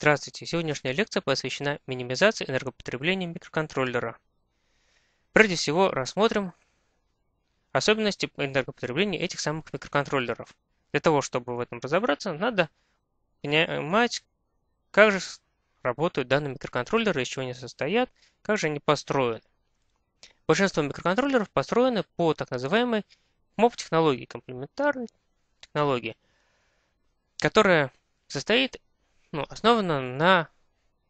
Здравствуйте! Сегодняшняя лекция посвящена минимизации энергопотребления микроконтроллера. Прежде всего рассмотрим особенности энергопотребления этих самых микроконтроллеров. Для того, чтобы в этом разобраться, надо понимать, как же работают данные микроконтроллеры, из чего они состоят, как же они построены. Большинство микроконтроллеров построены по так называемой моп технологии комплементарной технологии, которая состоит ну, основана на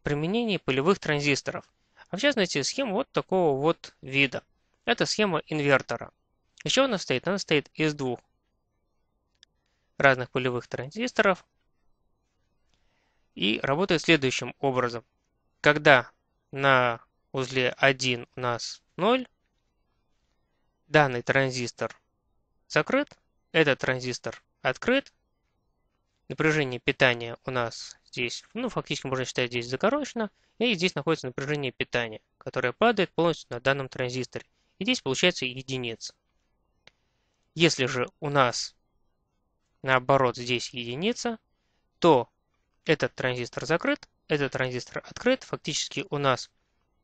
применении полевых транзисторов. А в частности, схема вот такого вот вида. Это схема инвертора. Еще она стоит? Она стоит из двух разных полевых транзисторов и работает следующим образом. Когда на узле 1 у нас 0, данный транзистор закрыт, этот транзистор открыт, напряжение питания у нас здесь, ну, фактически можно считать здесь закорочено, и здесь находится напряжение питания, которое падает полностью на данном транзисторе. И здесь получается единица. Если же у нас наоборот здесь единица, то этот транзистор закрыт, этот транзистор открыт. Фактически у нас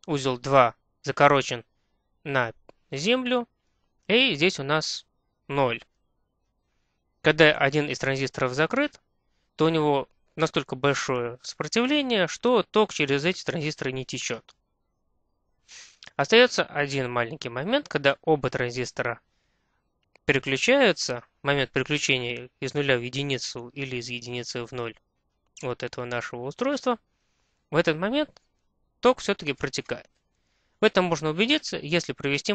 узел 2 закорочен на землю, и здесь у нас 0. Когда один из транзисторов закрыт, то у него настолько большое сопротивление, что ток через эти транзисторы не течет. Остается один маленький момент, когда оба транзистора переключаются, момент переключения из нуля в единицу или из единицы в ноль вот этого нашего устройства, в этот момент ток все-таки протекает. В этом можно убедиться, если провести,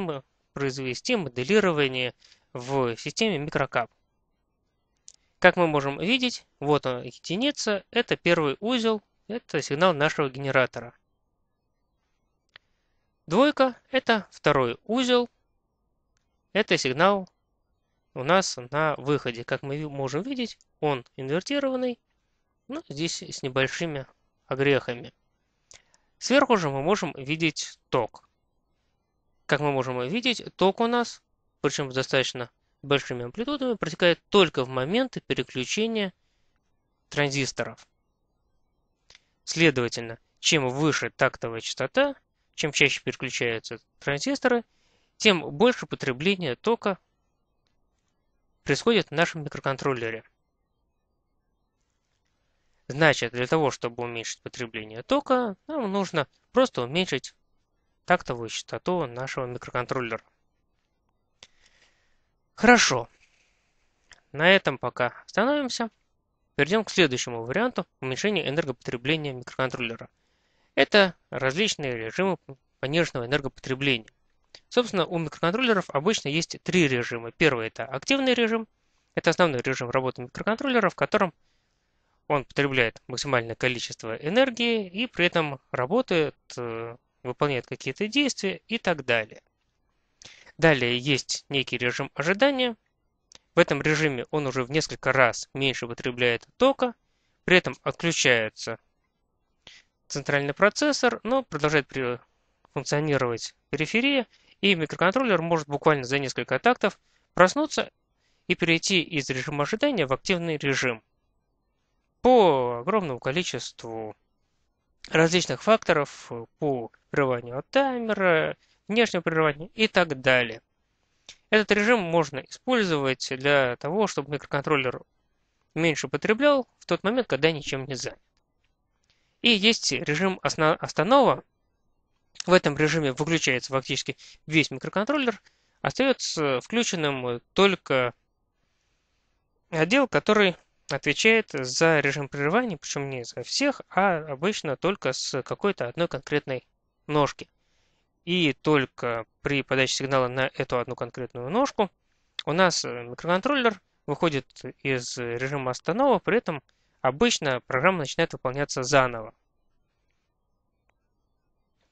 произвести моделирование в системе микрокап. Как мы можем видеть, вот он, единица, это первый узел, это сигнал нашего генератора. Двойка – это второй узел, это сигнал у нас на выходе. Как мы можем видеть, он инвертированный, но здесь с небольшими огрехами. Сверху же мы можем видеть ток. Как мы можем видеть, ток у нас, причем достаточно большими амплитудами протекает только в моменты переключения транзисторов. Следовательно, чем выше тактовая частота, чем чаще переключаются транзисторы, тем больше потребление тока происходит в нашем микроконтроллере. Значит, для того, чтобы уменьшить потребление тока, нам нужно просто уменьшить тактовую частоту нашего микроконтроллера. Хорошо. На этом пока остановимся. Перейдем к следующему варианту уменьшения энергопотребления микроконтроллера. Это различные режимы пониженного энергопотребления. Собственно, у микроконтроллеров обычно есть три режима. Первый – это активный режим. Это основной режим работы микроконтроллера, в котором он потребляет максимальное количество энергии и при этом работает, э, выполняет какие-то действия и так далее. Далее есть некий режим ожидания. В этом режиме он уже в несколько раз меньше потребляет тока, при этом отключается центральный процессор, но продолжает функционировать периферия, и микроконтроллер может буквально за несколько тактов проснуться и перейти из режима ожидания в активный режим. По огромному количеству различных факторов, э, по прерыванию от таймера, внешнего прерывания и так далее. Этот режим можно использовать для того, чтобы микроконтроллер меньше потреблял в тот момент, когда ничем не занят. И есть режим останова. В этом режиме выключается фактически весь микроконтроллер. Остается включенным только отдел, который отвечает за режим прерывания, причем не за всех, а обычно только с какой-то одной конкретной ножки. И только при подаче сигнала на эту одну конкретную ножку у нас э, микроконтроллер выходит из режима останова, при этом обычно программа начинает выполняться заново.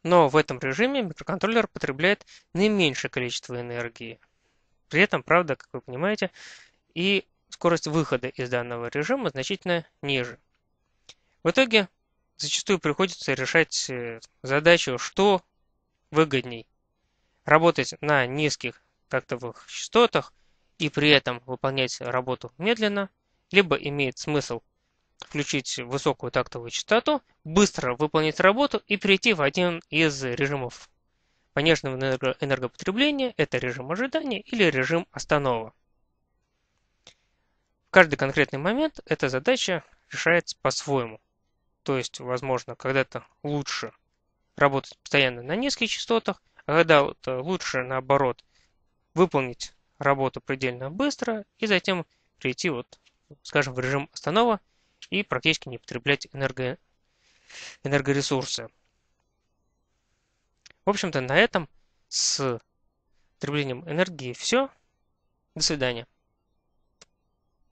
Но в этом режиме микроконтроллер потребляет наименьшее количество энергии. При этом, правда, как вы понимаете, и скорость выхода из данного режима значительно ниже. В итоге зачастую приходится решать э, задачу, что выгодней работать на низких тактовых частотах и при этом выполнять работу медленно, либо имеет смысл включить высокую тактовую частоту, быстро выполнить работу и перейти в один из режимов внешнего энергопотребления, это режим ожидания или режим останова. В каждый конкретный момент эта задача решается по-своему. То есть, возможно, когда-то лучше работать постоянно на низких частотах, а когда вот э, лучше наоборот выполнить работу предельно быстро и затем прийти вот, скажем, в режим останова и практически не потреблять энерго... энергоресурсы. В общем-то, на этом с потреблением энергии все. До свидания.